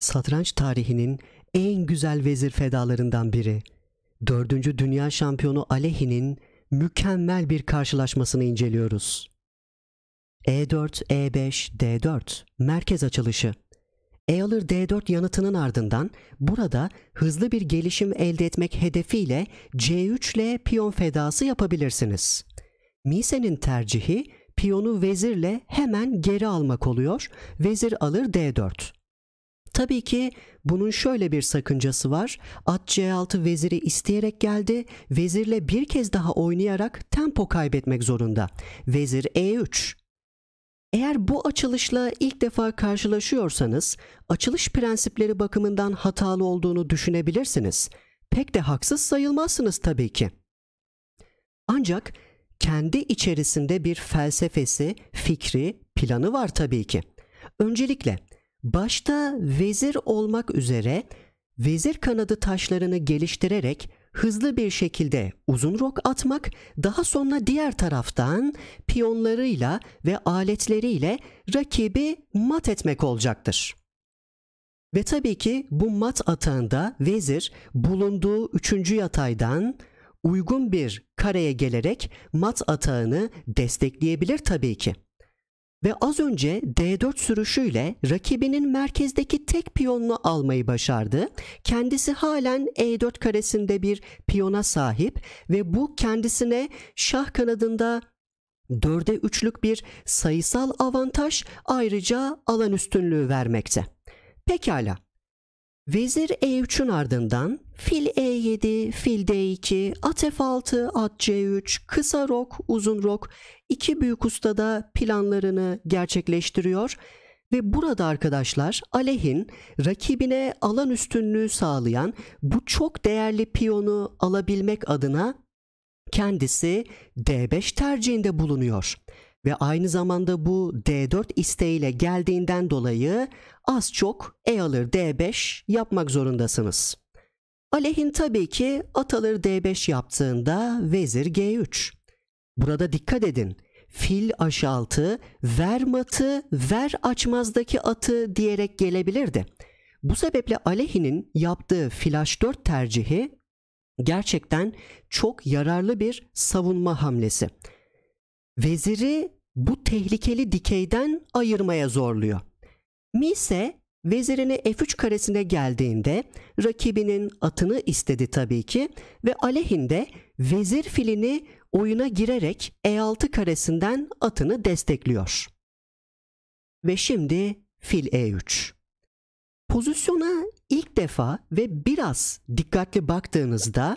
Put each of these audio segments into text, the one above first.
satranç tarihinin en güzel vezir fedalarından biri. dördüncü Dünya Şampiyonu Alehi'nin mükemmel bir karşılaşmasını inceliyoruz. E4, E5, D4 merkez açılışı. E alır D4 yanıtının ardından burada hızlı bir gelişim elde etmek hedefiyle C3 ile piyon fedası yapabilirsiniz. Mise'nin tercihi piyonu vezirle hemen geri almak oluyor. Vezir alır D4. Tabii ki bunun şöyle bir sakıncası var. At C6 veziri isteyerek geldi. Vezirle bir kez daha oynayarak tempo kaybetmek zorunda. Vezir E3. Eğer bu açılışla ilk defa karşılaşıyorsanız, açılış prensipleri bakımından hatalı olduğunu düşünebilirsiniz. Pek de haksız sayılmazsınız tabii ki. Ancak kendi içerisinde bir felsefesi, fikri, planı var tabii ki. Öncelikle Başta vezir olmak üzere vezir kanadı taşlarını geliştirerek hızlı bir şekilde uzun rok atmak, daha sonra diğer taraftan piyonlarıyla ve aletleriyle rakibi mat etmek olacaktır. Ve tabii ki bu mat atağında vezir bulunduğu üçüncü yataydan uygun bir kareye gelerek mat atağını destekleyebilir tabii ki ve az önce D4 sürüşüyle rakibinin merkezdeki tek piyonunu almayı başardı. Kendisi halen E4 karesinde bir piyona sahip ve bu kendisine şah kanadında 4'e 3'lük bir sayısal avantaj ayrıca alan üstünlüğü vermekte. Pekala. Vezir E3'ün ardından Fil E7, fil D2, at F6, at C3, kısa rok, uzun rok iki büyük da planlarını gerçekleştiriyor ve burada arkadaşlar Aleh'in rakibine alan üstünlüğü sağlayan bu çok değerli piyonu alabilmek adına kendisi D5 tercihinde bulunuyor. Ve aynı zamanda bu D4 isteğiyle geldiğinden dolayı az çok E alır D5 yapmak zorundasınız. Alehin tabii ki ataları D5 yaptığında vezir G3. Burada dikkat edin. Fil H6, ver matı, ver açmazdaki atı diyerek gelebilirdi. Bu sebeple Alehin'in yaptığı fil H4 tercihi gerçekten çok yararlı bir savunma hamlesi. Veziri bu tehlikeli dikeyden ayırmaya zorluyor. Mi ise Vezirini F3 karesine geldiğinde rakibinin atını istedi tabii ki ve aleyhinde vezir filini oyuna girerek E6 karesinden atını destekliyor. Ve şimdi fil E3. Pozisyona ilk defa ve biraz dikkatli baktığınızda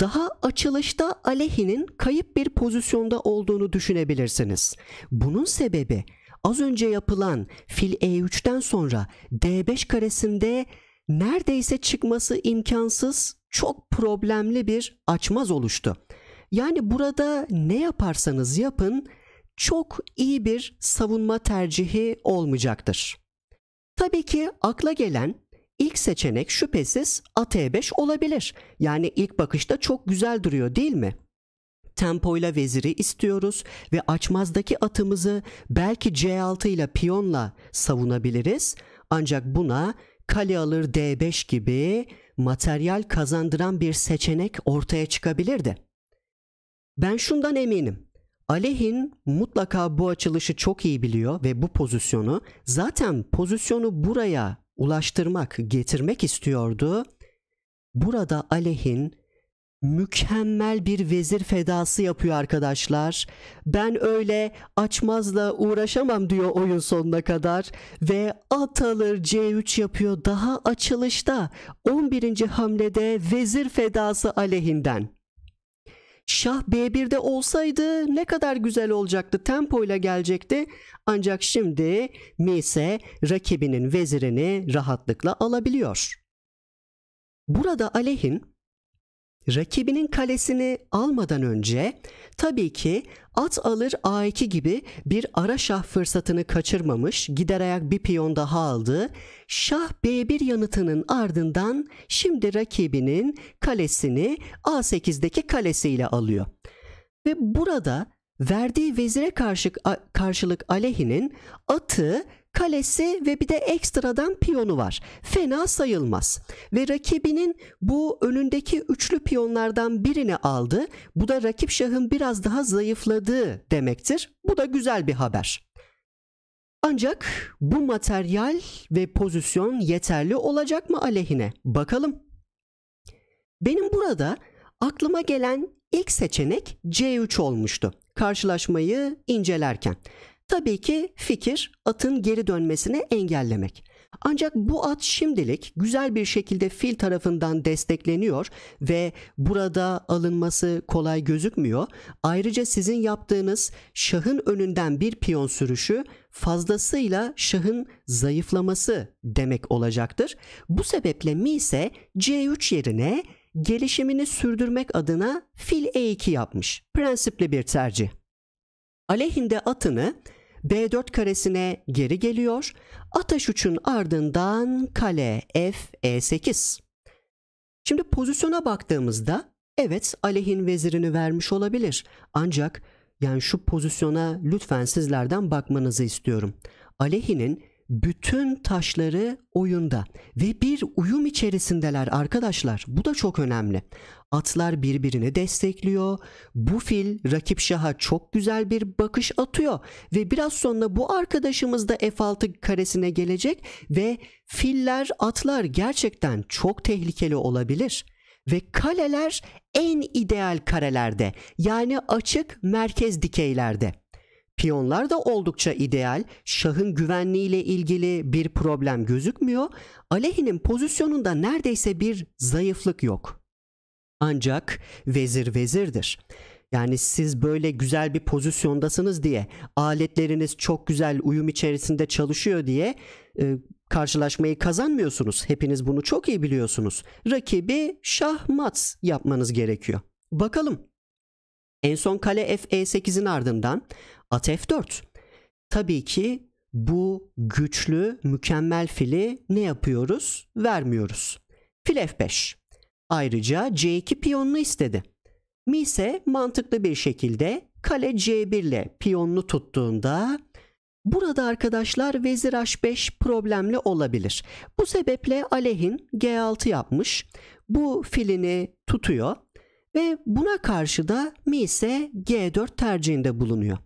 daha açılışta aleyhinin kayıp bir pozisyonda olduğunu düşünebilirsiniz. Bunun sebebi az önce yapılan fil E3'ten sonra D5 karesinde neredeyse çıkması imkansız çok problemli bir açmaz oluştu. Yani burada ne yaparsanız yapın çok iyi bir savunma tercihi olmayacaktır. Tabii ki akla gelen ilk seçenek şüphesiz at 5 olabilir. Yani ilk bakışta çok güzel duruyor değil mi? tempoyla veziri istiyoruz ve açmazdaki atımızı belki C6 ile piyonla savunabiliriz. Ancak buna kale alır D5 gibi materyal kazandıran bir seçenek ortaya çıkabilirdi. Ben şundan eminim. Aleyhin mutlaka bu açılışı çok iyi biliyor ve bu pozisyonu zaten pozisyonu buraya ulaştırmak, getirmek istiyordu. Burada aleyhin mükemmel bir vezir fedası yapıyor arkadaşlar. Ben öyle açmazla uğraşamam diyor oyun sonuna kadar ve at alır C3 yapıyor daha açılışta 11. hamlede vezir fedası aleyhinden. Şah B1'de olsaydı ne kadar güzel olacaktı. Tempoyla gelecekti. Ancak şimdi Mise rakibinin vezirini rahatlıkla alabiliyor. Burada Aleyhin rakibinin kalesini almadan önce tabii ki at alır A2 gibi bir ara şah fırsatını kaçırmamış gider ayak bir piyon daha aldı. Şah B1 yanıtının ardından şimdi rakibinin kalesini A8'deki kalesiyle alıyor. Ve burada verdiği vezire karşı, karşılık aleyhinin atı kalesi ve bir de ekstradan piyonu var. Fena sayılmaz. Ve rakibinin bu önündeki üçlü piyonlardan birini aldı. Bu da rakip şahın biraz daha zayıfladığı demektir. Bu da güzel bir haber. Ancak bu materyal ve pozisyon yeterli olacak mı aleyhine? Bakalım. Benim burada aklıma gelen ilk seçenek C3 olmuştu. Karşılaşmayı incelerken. Tabii ki fikir atın geri dönmesini engellemek. Ancak bu at şimdilik güzel bir şekilde fil tarafından destekleniyor ve burada alınması kolay gözükmüyor. Ayrıca sizin yaptığınız şahın önünden bir piyon sürüşü fazlasıyla şahın zayıflaması demek olacaktır. Bu sebeple mi ise C3 yerine gelişimini sürdürmek adına fil E2 yapmış. Prensipli bir tercih aleyhinde atını B4 karesine geri geliyor. Ataş uçun ardından kale F E8. Şimdi pozisyona baktığımızda evet aleyhin vezirini vermiş olabilir. Ancak yani şu pozisyona lütfen sizlerden bakmanızı istiyorum. Aleyhinin bütün taşları oyunda ve bir uyum içerisindeler arkadaşlar. Bu da çok önemli. Atlar birbirini destekliyor. Bu fil rakip şaha çok güzel bir bakış atıyor ve biraz sonra bu arkadaşımız da F6 karesine gelecek ve filler, atlar gerçekten çok tehlikeli olabilir ve kaleler en ideal karelerde yani açık merkez dikeylerde. Piyonlar da oldukça ideal. Şahın güvenliğiyle ilgili bir problem gözükmüyor. Aleyhinin pozisyonunda neredeyse bir zayıflık yok. Ancak vezir vezirdir. Yani siz böyle güzel bir pozisyondasınız diye, aletleriniz çok güzel uyum içerisinde çalışıyor diye e, karşılaşmayı kazanmıyorsunuz. Hepiniz bunu çok iyi biliyorsunuz. Rakibi şahmat yapmanız gerekiyor. Bakalım. En son kale f 8in e ardından At F4. Tabii ki bu güçlü mükemmel fili ne yapıyoruz? Vermiyoruz. Fil F5. Ayrıca C2 piyonunu istedi. Mi ise mantıklı bir şekilde kale C1 ile piyonunu tuttuğunda Burada arkadaşlar vezir h5 problemli olabilir. Bu sebeple Aleyhin g6 yapmış. Bu filini tutuyor ve buna karşı da mi ise g4 tercihinde bulunuyor.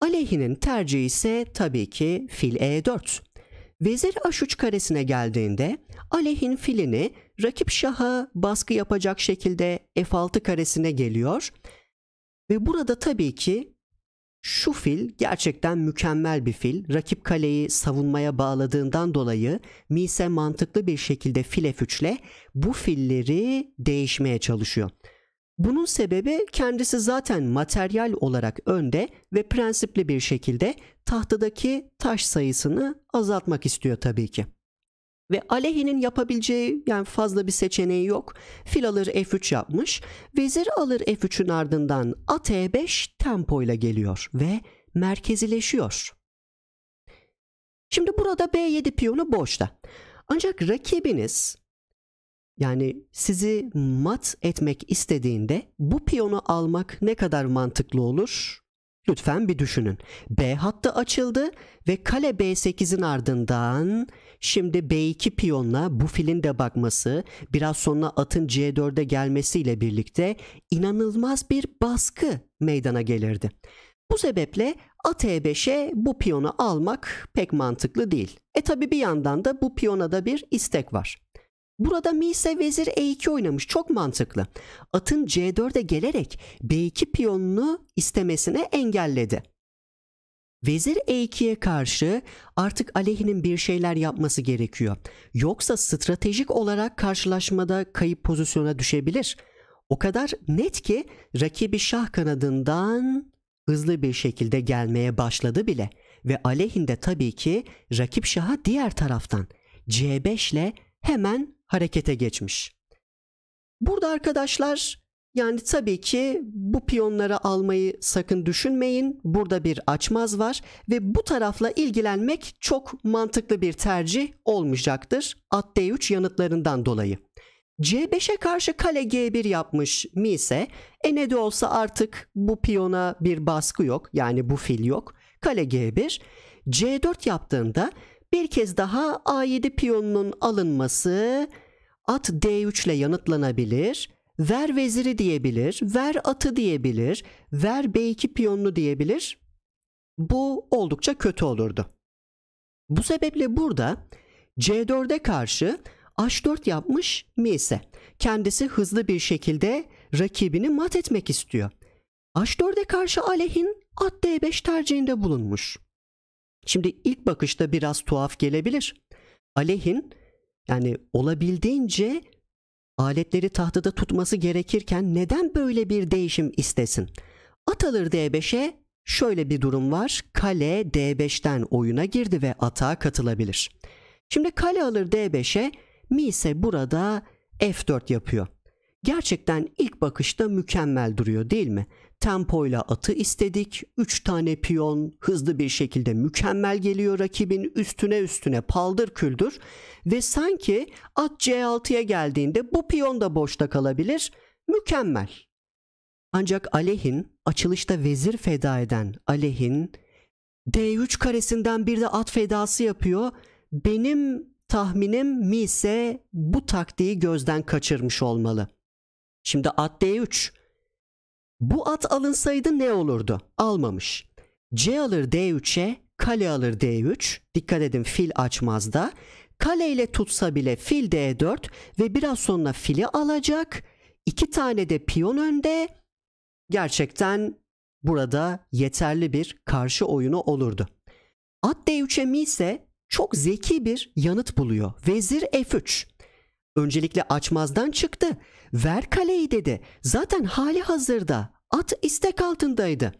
Aleyhinin tercihi ise tabii ki fil e4. Vezir a3 karesine geldiğinde aleyhin filini rakip şaha baskı yapacak şekilde f6 karesine geliyor. Ve burada tabii ki şu fil gerçekten mükemmel bir fil. Rakip kaleyi savunmaya bağladığından dolayı Mise mantıklı bir şekilde fil f3 ile bu filleri değişmeye çalışıyor. Bunun sebebi kendisi zaten materyal olarak önde ve prensipli bir şekilde tahtadaki taş sayısını azaltmak istiyor tabii ki. Ve Alehi'nin yapabileceği yani fazla bir seçeneği yok. Fil alır F3 yapmış. Vezir alır F3'ün ardından at E5 tempoyla geliyor ve merkezileşiyor. Şimdi burada B7 piyonu boşta. Ancak rakibiniz yani sizi mat etmek istediğinde bu piyonu almak ne kadar mantıklı olur? Lütfen bir düşünün. B hattı açıldı ve kale B8'in ardından şimdi B2 piyonla bu filin de bakması, biraz sonra atın C4'e gelmesiyle birlikte inanılmaz bir baskı meydana gelirdi. Bu sebeple at E5'e bu piyonu almak pek mantıklı değil. E tabi bir yandan da bu piyona da bir istek var. Burada Mise Vezir E2 oynamış. Çok mantıklı. Atın C4'e gelerek B2 piyonunu istemesine engelledi. Vezir E2'ye karşı artık aleyhinin bir şeyler yapması gerekiyor. Yoksa stratejik olarak karşılaşmada kayıp pozisyona düşebilir. O kadar net ki rakibi şah kanadından hızlı bir şekilde gelmeye başladı bile. Ve aleyhinde tabii ki rakip şaha diğer taraftan C5 ile hemen harekete geçmiş. Burada arkadaşlar yani tabii ki bu piyonları almayı sakın düşünmeyin. Burada bir açmaz var ve bu tarafla ilgilenmek çok mantıklı bir tercih olmayacaktır. At D3 yanıtlarından dolayı. C5'e karşı kale G1 yapmış mi ise e ne de olsa artık bu piyona bir baskı yok. Yani bu fil yok. Kale G1. C4 yaptığında bir kez daha A7 piyonunun alınması at D3 ile yanıtlanabilir. Ver veziri diyebilir, ver atı diyebilir, ver B2 piyonunu diyebilir. Bu oldukça kötü olurdu. Bu sebeple burada C4'e karşı H4 yapmış mi ise kendisi hızlı bir şekilde rakibini mat etmek istiyor. H4'e karşı Aleyhin at D5 tercihinde bulunmuş. Şimdi ilk bakışta biraz tuhaf gelebilir. Aleyhin yani olabildiğince aletleri tahtada tutması gerekirken neden böyle bir değişim istesin? At alır D5'e şöyle bir durum var. Kale D5'ten oyuna girdi ve atağa katılabilir. Şimdi kale alır D5'e mi ise burada F4 yapıyor. Gerçekten ilk bakışta mükemmel duruyor değil mi? Tempoyla atı istedik. 3 tane piyon hızlı bir şekilde mükemmel geliyor rakibin üstüne üstüne paldır küldür. Ve sanki at C6'ya geldiğinde bu piyon da boşta kalabilir. Mükemmel. Ancak Aleyhin açılışta vezir feda eden Aleyhin D3 karesinden bir de at fedası yapıyor. Benim tahminim mi ise bu taktiği gözden kaçırmış olmalı. Şimdi at D3. Bu at alınsaydı ne olurdu? Almamış. C alır D3'e, kale alır D3. Dikkat edin fil açmazda. Kale ile tutsa bile fil D4 ve biraz sonra fili alacak. İki tane de piyon önde. Gerçekten burada yeterli bir karşı oyunu olurdu. At D3'e mi ise çok zeki bir yanıt buluyor. Vezir F3. Öncelikle açmazdan çıktı. Ver kaleyi dedi. Zaten hali hazırda. At istek altındaydı.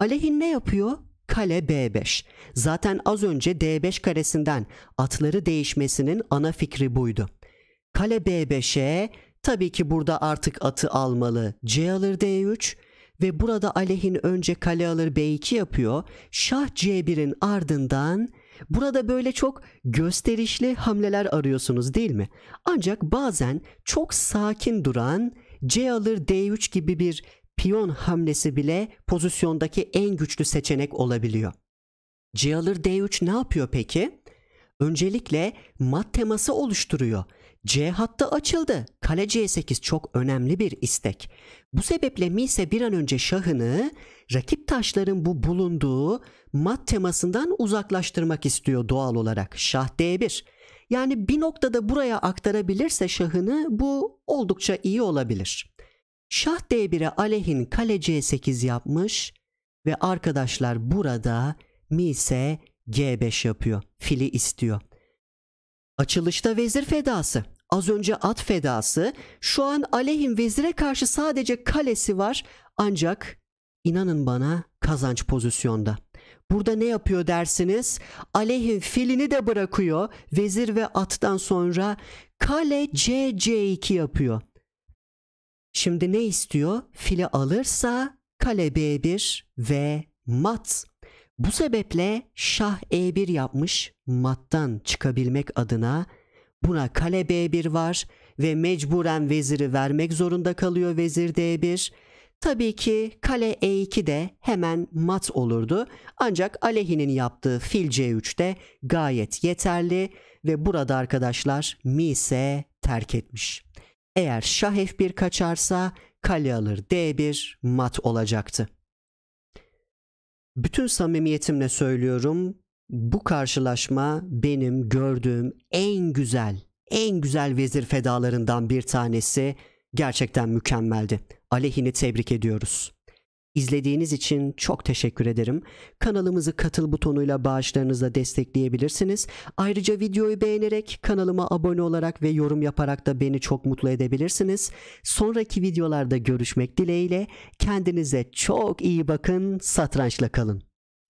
Alehin ne yapıyor? Kale B5. Zaten az önce D5 karesinden atları değişmesinin ana fikri buydu. Kale B5'e tabii ki burada artık atı almalı. C alır D3 ve burada Alehin önce kale alır B2 yapıyor. Şah C1'in ardından Burada böyle çok gösterişli hamleler arıyorsunuz değil mi? Ancak bazen çok sakin duran C alır D3 gibi bir piyon hamlesi bile pozisyondaki en güçlü seçenek olabiliyor. C alır D3 ne yapıyor peki? Öncelikle mat teması oluşturuyor C hattı açıldı. Kale C8 çok önemli bir istek. Bu sebeple mi ise bir an önce şahını rakip taşların bu bulunduğu mat temasından uzaklaştırmak istiyor doğal olarak. Şah D1. Yani bir noktada buraya aktarabilirse şahını bu oldukça iyi olabilir. Şah D1'e Aleyhin kale C8 yapmış ve arkadaşlar burada mi ise G5 yapıyor. Fili istiyor. Açılışta vezir fedası. Az önce at fedası. Şu an aleyhim vezire karşı sadece kalesi var. Ancak inanın bana kazanç pozisyonda. Burada ne yapıyor dersiniz? Aleyhim filini de bırakıyor. Vezir ve attan sonra kale CC2 yapıyor. Şimdi ne istiyor? Fili alırsa kale B1 ve mat bu sebeple şah e1 yapmış mattan çıkabilmek adına buna kale b1 var ve mecburen veziri vermek zorunda kalıyor vezir d1. Tabii ki kale e2 de hemen mat olurdu ancak aleyhinin yaptığı fil c3 de gayet yeterli ve burada arkadaşlar mise terk etmiş. Eğer şah f1 kaçarsa kale alır d1 mat olacaktı bütün samimiyetimle söylüyorum. Bu karşılaşma benim gördüğüm en güzel, en güzel vezir fedalarından bir tanesi. Gerçekten mükemmeldi. Aleyhini tebrik ediyoruz. İzlediğiniz için çok teşekkür ederim. Kanalımızı katıl butonuyla bağışlarınızla destekleyebilirsiniz. Ayrıca videoyu beğenerek, kanalıma abone olarak ve yorum yaparak da beni çok mutlu edebilirsiniz. Sonraki videolarda görüşmek dileğiyle. Kendinize çok iyi bakın, satrançla kalın.